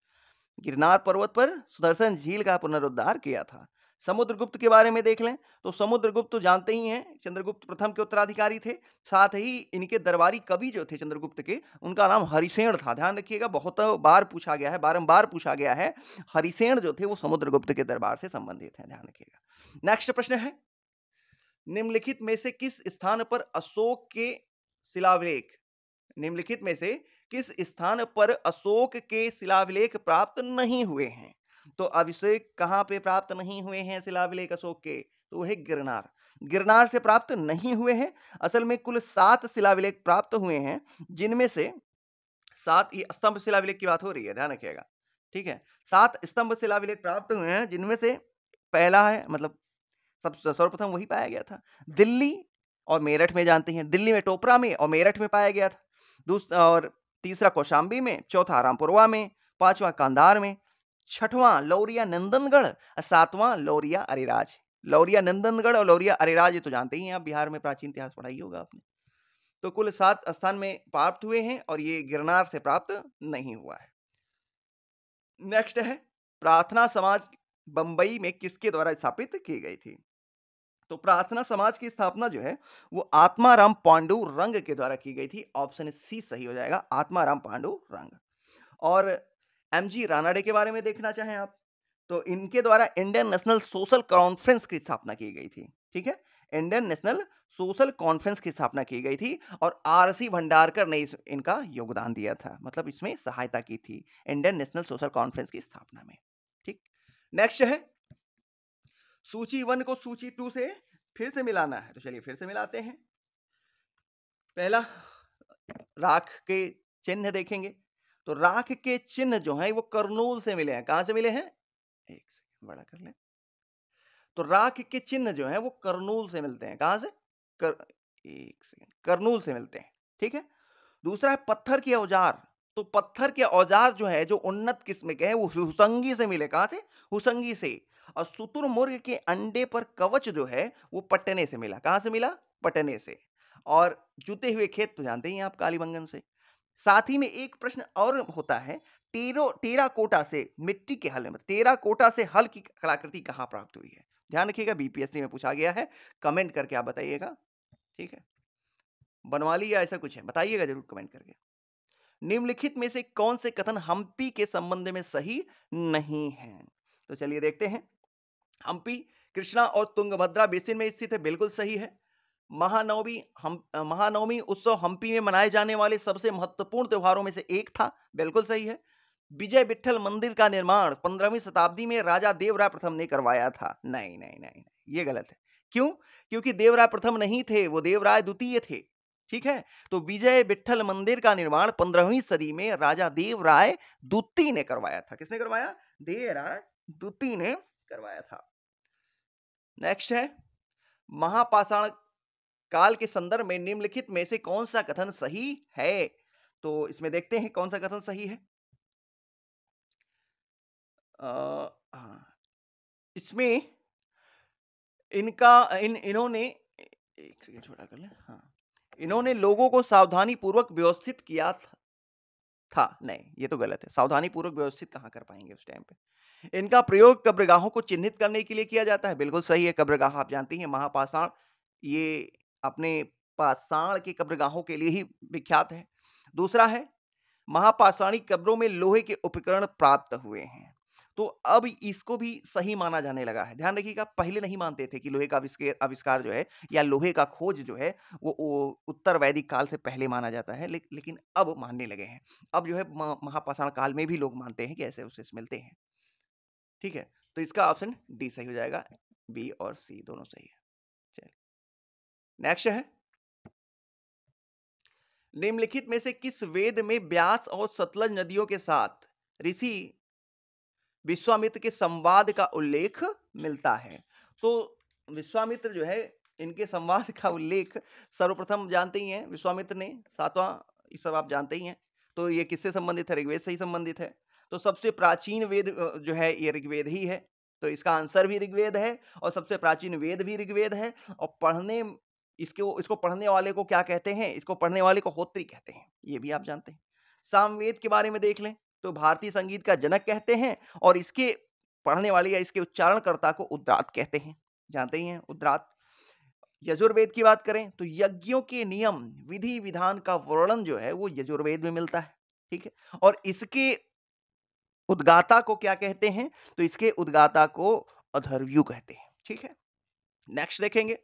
गिरनार पर्वत पर सुदर्शन झील का पुनरुद्धार किया था समुद्रगुप्त के बारे में देख लें तो समुद्रगुप्त तो जानते ही हैं चंद्रगुप्त प्रथम के उत्तराधिकारी थे साथ ही इनके दरबारी कवि जो थे चंद्रगुप्त के उनका नाम हरिसेण था ध्यान रखिएगा बहुत बार पूछा गया है बारंबार पूछा गया है हरिसेण जो थे वो समुद्रगुप्त के दरबार से संबंधित हैं ध्यान रखिएगा नेक्स्ट प्रश्न है निम्नलिखित में से किस स्थान पर अशोक के शिलालेख निम्नलिखित में से किस स्थान पर अशोक के शिलाभिलेख प्राप्त नहीं हुए हैं तो अभिषेक कहाँ पे प्राप्त नहीं हुए हैं शिलाभिलेख अशोक के तो वह गिरनार गिरनार से प्राप्त नहीं हुए हैं असल में कुल सात शिलाभिलेख प्राप्त हुए हैं जिनमें से सात स्तंभ शिलाभिलेख की बात हो रही है ध्यान रखिएगा ठीक है सात स्तंभ शिलाभिलेख प्राप्त हुए हैं जिनमें से पहला है मतलब सबसे सर्वप्रथम वही पाया गया था दिल्ली और मेरठ में जानते हैं दिल्ली में टोपरा में और मेरठ में पाया गया था दूसरा और तीसरा कौशाम्बी में चौथा रामपुरवा में पांचवा कांधार में छठवां लौरिया नंदनगढ़ और सातवां लौरिया अरिराज लौरिया नंदनगढ़ और लौरिया अरिराज ये तो जानते ही हैं आप बिहार में प्राचीन इतिहास पढ़ाई होगा आपने तो कुल सात स्थान में प्राप्त हुए हैं और ये गिरनार से प्राप्त नहीं हुआ है नेक्स्ट है प्रार्थना समाज बंबई में किसके द्वारा स्थापित की गई थी तो प्रार्थना समाज की स्थापना जो है वो आत्माराम पांडु रंग के द्वारा की गई थी ऑप्शन सी सही हो जाएगा आत्माराम पांडु रंग और एम जी रानाडे के बारे में देखना चाहें आप तो इनके द्वारा इंडियन नेशनल सोशल कॉन्फ्रेंस की स्थापना की गई थी ठीक है इंडियन नेशनल सोशल कॉन्फ्रेंस की स्थापना की गई थी और आरसी भंडारकर ने इनका योगदान दिया था मतलब इसमें सहायता की थी इंडियन नेशनल सोशल कॉन्फ्रेंस की स्थापना में ठीक नेक्स्ट है सूची वन को सूची टू से फिर से मिलाना है तो चलिए फिर से मिलाते हैं पहला राख के चिन्ह देखेंगे तो राख के चिन्ह जो है वो कर्नूल से मिले हैं कहां से मिले हैं एक बड़ा कर ले तो राख के चिन्ह जो है वो कर्नूल से मिलते हैं कहां से कर एक सेकेंड कर्नूल से मिलते हैं ठीक है दूसरा है पत्थर के औजार तो पत्थर के औजार जो है जो उन्नत किस्म के हैं वो हुसंगी से मिले कहां से हुसंगी से और शुतुरमुर्ग के अंडे पर कवच जो है वो पटने से मिला कहां से मिला पटने से और जुते हुए खेत तो जानते ही आप कालीबंगन से साथ ही में एक प्रश्न और होता है टेरो कोटा से मिट्टी के हल में कोटा से हल की कलाकृति कहां प्राप्त हुई है ध्यान रखिएगा बीपीएससी में पूछा गया है कमेंट करके आप बताइएगा ठीक है बनवाली या ऐसा कुछ है बताइएगा जरूर कमेंट करके निम्नलिखित में से कौन से कथन हम्पी के संबंध में सही नहीं है तो चलिए देखते हैं हम्पी कृष्णा और तुंगभद्रा बेसिन में स्थित है बिल्कुल सही है महानवमी हम महानवमी उत्सव हम्पी में मनाए जाने वाले सबसे महत्वपूर्ण त्योहारों में से एक था बिल्कुल सही है विजय विठल मंदिर का निर्माण पंद्रहवीं शताब्दी में राजा देवराय प्रथम ने करवाया था नहीं नहीं नहीं, ये गलत है क्यों क्योंकि देवराय प्रथम नहीं थे वो देवराय द्वितीय थे ठीक है तो विजय विठल मंदिर का निर्माण पंद्रहवीं सदी में राजा देवराय द्वितीय ने करवाया था किसने करवाया देवराय द्वितीय ने करवाया था नेक्स्ट है महापाषाण काल के संदर्भ में निम्नलिखित में से कौन सा कथन सही है तो इसमें देखते हैं कौन सा कथन सही है हाँ, इसमें इनका इन इन्होंने एक सेकेंड छोटा कर ले हाँ इन्होंने लोगों को सावधानी पूर्वक व्यवस्थित किया था था नहीं ये तो गलत है सावधानी पूर्वक व्यवस्थित कहाँ कर पाएंगे उस टाइम पे इनका प्रयोग कब्रगाहों को चिन्हित करने के लिए किया जाता है बिल्कुल सही है कब्रगाह आप जानती हैं महापाषाण ये अपने पाषाण के कब्रगाहों के लिए ही विख्यात है दूसरा है महापाषाणी कब्रों में लोहे के उपकरण प्राप्त हुए हैं तो अब इसको भी सही माना जाने लगा है ध्यान रखिएगा पहले नहीं मानते थे कि लोहे का आविष्कार जो है या लोहे का खोज जो है वो, वो उत्तर वैदिक काल से पहले माना जाता है ले, लेकिन अब मानने लगे हैं अब जो है महापाषाण काल में भी लोग मानते हैं कि ऐसे उसे मिलते हैं ठीक है तो इसका ऑप्शन डी सही हो जाएगा बी और सी दोनों सही है चलिए नेक्स्ट है निम्नलिखित में से किस वेद में ब्यास और सतलज नदियों के साथ ऋषि विश्वामित्र के संवाद का उल्लेख मिलता है तो विश्वामित्र जो है इनके संवाद का उल्लेख सर्वप्रथम जानते ही हैं विश्वामित्र ने सातवां ये सब आप जानते ही हैं तो ये किससे संबंधित है ऋग्वेद से ही संबंधित है तो सबसे प्राचीन वेद जो है ये ऋग्वेद ही है तो इसका आंसर भी ऋग्वेद है और सबसे प्राचीन वेद भी ऋग्वेद है और पढ़ने इसके इसको पढ़ने वाले को क्या कहते हैं इसको पढ़ने वाले को होत्री कहते हैं ये भी आप जानते हैं सामवेद के बारे में देख लें तो भारतीय संगीत का जनक कहते हैं और इसके पढ़ने वाले या इसके उच्चारणकर्ता को उद्रात कहते हैं जानते ही हैं उद्रात यजुर्वेद की बात करें तो यज्ञों के नियम विधि विधान का वर्णन जो है वो यजुर्वेद में मिलता है ठीक है और इसके उद्गाता को क्या कहते हैं तो इसके उद्गाता को अधर्व्यू कहते हैं ठीक है नेक्स्ट देखेंगे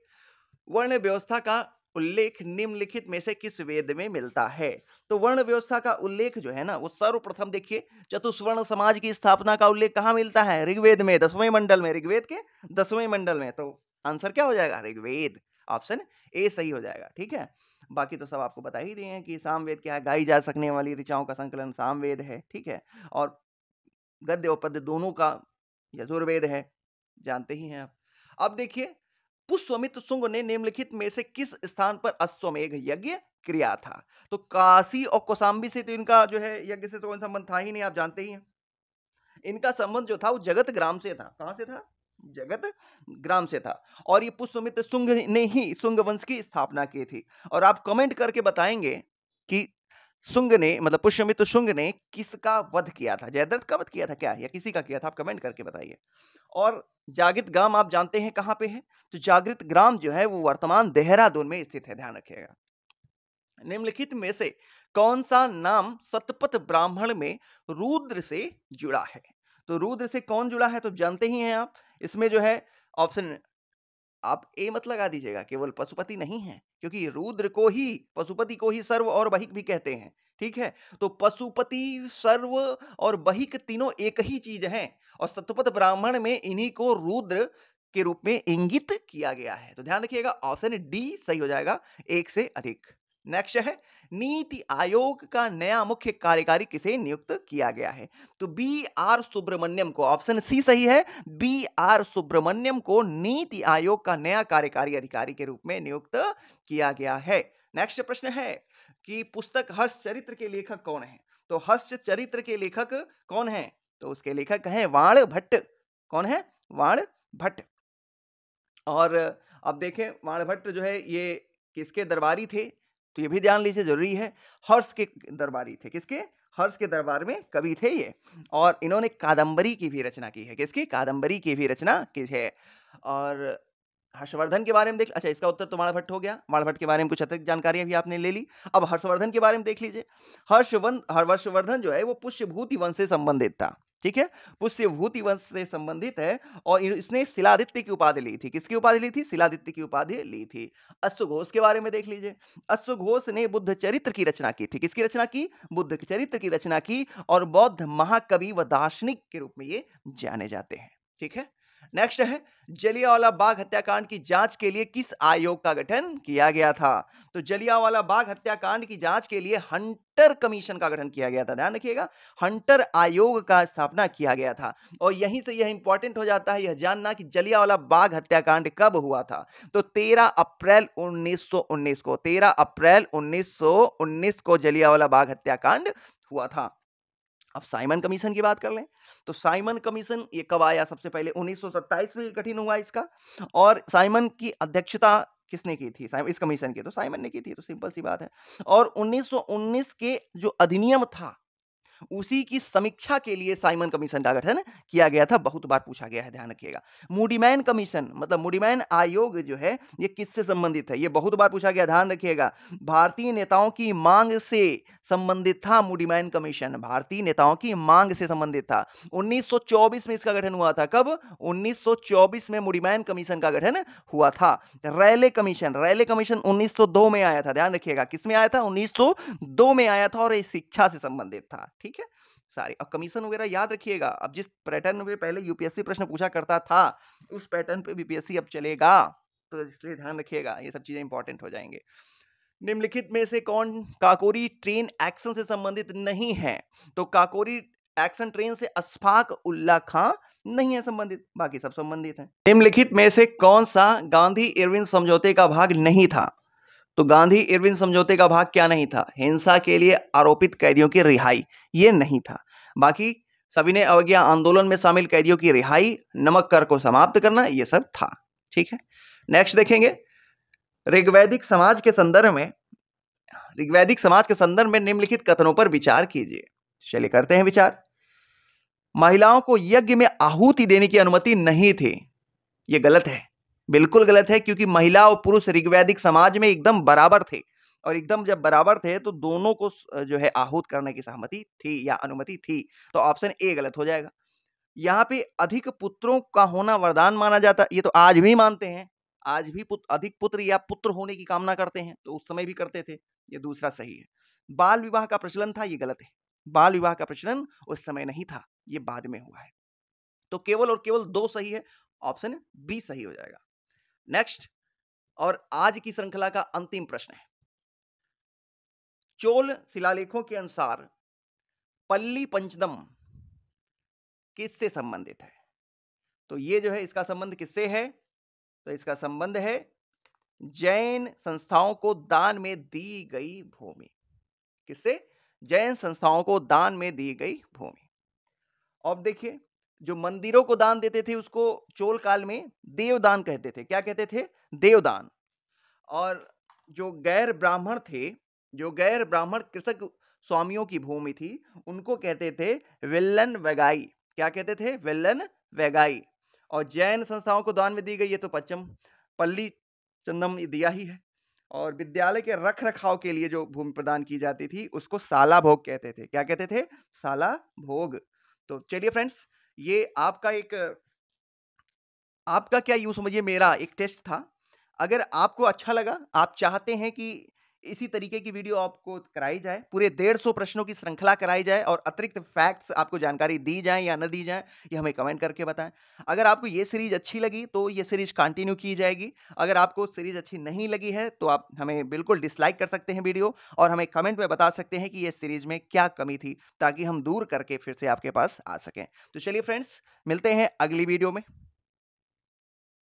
वर्ण व्यवस्था का उल्लेख निम्नलिखित में से किस वेद में मिलता है तो वर्ण व्यवस्था का उल्लेख जो है ना वो सर्वप्रथम देखिए चतुस्वर्ण समाज की स्थापना का उल्लेख कहाँ मिलता है ऋग्वेद में दसवें मंडल में ऋग्वेद के दसवें मंडल में तो आंसर क्या हो जाएगा ऋग्वेद ऑप्शन ए सही हो जाएगा ठीक है बाकी तो सब आपको बता ही दिए हैं कि सामवेद क्या है गाई जा सकने वाली ऋचाओं का संकलन सामवेद है ठीक है और गद्य और पद्य दोनों का यजुर्वेद है जानते ही हैं आप अब देखिए पुष्यमित्र सुंग ने निम्नलिखित में से किस स्थान पर अश्वमेघ यज्ञ क्रिया था तो काशी और कोसाम्बी से तो इनका जो है यज्ञ से तो कोई संबंध था ही नहीं आप जानते ही हैं इनका संबंध जो था वो जगत ग्राम से था कहां से था जगत ग्राम से था और ये पुष्पमित्र सुंग ने ही सुंग वंश की स्थापना की थी और आप कमेंट करके बताएंगे कि सुंग ने मतलब पुष्यमित्र सुंग ने किसका वध किया था जयद्रथ का वध किया था क्या या किसी का किया था आप कमेंट करके बताइए और जागृत ग्राम आप जानते हैं कहाँ पे है तो जागृत ग्राम जो है वो वर्तमान देहरादून में स्थित है ध्यान रखिएगा निम्नलिखित में से कौन सा नाम सतपथ ब्राह्मण में रुद्र से जुड़ा है तो रुद्र से कौन जुड़ा है तो जानते ही हैं आप इसमें जो है ऑप्शन आप ए मत लगा दीजिएगा केवल पशुपति नहीं है क्योंकि रुद्र को ही पशुपति को ही सर्व और बहिक भी कहते हैं ठीक है तो पशुपति सर्व और बहिक तीनों एक ही चीज हैं और सत्यपत ब्राह्मण में इन्हीं को रुद्र के रूप में इंगित किया गया है तो ध्यान रखिएगा ऑप्शन डी सही हो जाएगा एक से अधिक नेक्स्ट है नीति आयोग का नया मुख्य कार्यकारी किसे नियुक्त किया गया है तो बी आर सुब्रमण्यम को ऑप्शन सी सही है बी आर सुब्रमण्यम को नीति आयोग का नया कार्यकारी अधिकारी के रूप में नियुक्त किया गया है नेक्स्ट प्रश्न है कि पुस्तक हर्ष चरित्र के लेखक कौन है तो हर्ष चरित्र के लेखक कौन है तो उसके लेखक हैं वाण भट्ट कौन है वाण भट्ट और अब देखें वाण भट्ट जो है ये किसके दरबारी थे तो ये भी ध्यान लीजिए जरूरी है हर्ष के दरबारी थे किसके हर्ष के दरबार में कवि थे ये और इन्होंने कादंबरी की भी रचना की है किसकी कादंबरी की भी रचना की है और हर्षवर्धन के बारे में देख अच्छा इसका उत्तर तो माणभट्ट हो गया माणभट्ट के बारे में कुछ अतिरिक्त जानकारियां भी आपने ले ली अब हर्षवर्धन के बारे में देख लीजिए हर्षवंध हर्षवर्धन जो है वो पुष्यभूति वंश से संबंधित था ठीक है भूति वंश से संबंधित है और इसने शिलादित्य की उपाधि ली थी किसकी उपाधि ली थी शिलादित्य की उपाधि ली थी अश्वघोष के बारे में देख लीजिए अश्वघोष ने बुद्ध चरित्र की रचना की थी किसकी रचना की बुद्ध के चरित्र की रचना की और बौद्ध महाकवि व दार्शनिक के रूप में ये जाने जाते हैं ठीक है नेक्स्ट है जलियावाला बाग हत्याकांड की जांच के लिए किस आयोग का गठन किया गया था तो जलियावाला बाग हत्याकांड की जांच के लिए हंटर कमीशन का गठन किया गया था ध्यान रखिएगा हंटर आयोग का स्थापना किया गया था और यहीं से यह इंपॉर्टेंट हो जाता है यह जानना कि जलियावाला बाग हत्याकांड कब हुआ था तो तेरह अप्रैल उन्नीस को तेरह अप्रैल उन्नीस को जलियावाला बाघ हत्याकांड हुआ था अब साइमन कमीशन की बात कर लें तो साइमन कमीशन ये कब आया सबसे पहले 1927 में गठन हुआ इसका और साइमन की अध्यक्षता किसने की थी इस कमीशन की तो साइमन ने की थी तो सिंपल सी बात है और 1919 के जो अधिनियम था उसी की समीक्षा के लिए साइमन कमीशन का गठन किया गया था बहुत बार पूछा गया है ध्यान रखिएगा मुडीमैन कमीशन मतलब मुडीमैन आयोग जो है ये किससे संबंधित है ये बहुत बार पूछा गया ध्यान रखिएगा भारतीय नेताओं की मांग से संबंधित था मुडीमैन कमीशन भारतीय नेताओं की मांग से संबंधित था उन्नीस में इसका गठन हुआ था कब उन्नीस में मुडीमैन कमीशन का गठन हुआ था रैले कमीशन रैले कमीशन उन्नीस में आया था ध्यान रखिएगा किसमें आया था उन्नीस में आया था और शिक्षा से संबंधित था ठीक ठीक है सारी अब कमीशन वगैरह याद रखिएगा अब जिस पैटर्न पे पहले यूपीएससी प्रश्न पूछा करता था उस पैटर्न पे बीपीएससी अब चलेगा तो इसलिए ध्यान रखिएगा ये सब चीज़ें इंपॉर्टेंट हो जाएंगे निम्नलिखित में से कौन काकोरी ट्रेन एक्शन से संबंधित नहीं है तो काकोरी एक्शन ट्रेन से अस्फाक उल्ला खां नहीं है संबंधित बाकी सब संबंधित हैं निम्नलिखित में से कौन सा गांधी इरविन समझौते का भाग नहीं था तो गांधी इरविन समझौते का भाग क्या नहीं था हिंसा के लिए आरोपित कैदियों की रिहाई ये नहीं था बाकी सभी ने अवज्ञा आंदोलन में शामिल कैदियों की रिहाई नमक कर को समाप्त करना ये सब था ठीक है नेक्स्ट देखेंगे ऋग्वैदिक समाज के संदर्भ में ऋग्वैदिक समाज के संदर्भ में निम्नलिखित कथनों पर विचार कीजिए चलिए करते हैं विचार महिलाओं को यज्ञ में आहूति देने की अनुमति नहीं थी ये गलत है बिल्कुल गलत है क्योंकि महिला और पुरुष ऋग्वैदिक समाज में एकदम बराबर थे और एकदम जब बराबर थे तो दोनों को जो है आहूत करने की सहमति थी या अनुमति थी तो ऑप्शन ए गलत हो जाएगा यहाँ पे अधिक पुत्रों का होना वरदान माना जाता ये तो आज भी मानते हैं आज भी पुत, अधिक पुत्र या पुत्र होने की कामना करते हैं तो उस समय भी करते थे ये दूसरा सही है बाल विवाह का प्रचलन था ये गलत है बाल विवाह का प्रचलन उस समय नहीं था ये बाद में हुआ है तो केवल और केवल दो सही है ऑप्शन बी सही हो जाएगा नेक्स्ट और आज की श्रृंखला का अंतिम प्रश्न है चोल शिलालेखों के अनुसार पल्ली पंचदम किससे संबंधित है तो ये जो है इसका संबंध किससे है तो इसका संबंध है जैन संस्थाओं को दान में दी गई भूमि किससे जैन संस्थाओं को दान में दी गई भूमि अब देखिए जो मंदिरों को दान देते थे उसको चोल काल में देवदान कहते थे क्या कहते थे देवदान और जो गैर ब्राह्मण थे जो गैर ब्राह्मण कृषक स्वामियों की भूमि थी उनको कहते थे वेल्लन वेगाई क्या कहते थे वेल्लन वेगाई और जैन संस्थाओं को दान में दी गई ये तो पश्चिम पल्ली चंदम दिया ही है और विद्यालय के रख रखाव के लिए जो भूमि प्रदान की जाती थी उसको साला भोग कहते थे क्या कहते थे साला भोग तो चलिए फ्रेंड्स ये आपका एक आपका क्या यूँ समझिए मेरा एक टेस्ट था अगर आपको अच्छा लगा आप चाहते हैं कि इसी तरीके की वीडियो आपको कराई जाए पूरे डेढ़ सौ प्रश्नों की श्रृंखला कराई जाए और अतिरिक्त फैक्ट्स आपको जानकारी दी जाए या न दी जाए ये हमें कमेंट करके बताएं अगर आपको ये सीरीज अच्छी लगी तो ये सीरीज कंटिन्यू की जाएगी अगर आपको सीरीज अच्छी नहीं लगी है तो आप हमें बिल्कुल डिसलाइक कर सकते हैं वीडियो और हमें कमेंट में बता सकते हैं कि ये सीरीज में क्या कमी थी ताकि हम दूर करके फिर से आपके पास आ सकें तो चलिए फ्रेंड्स मिलते हैं अगली वीडियो में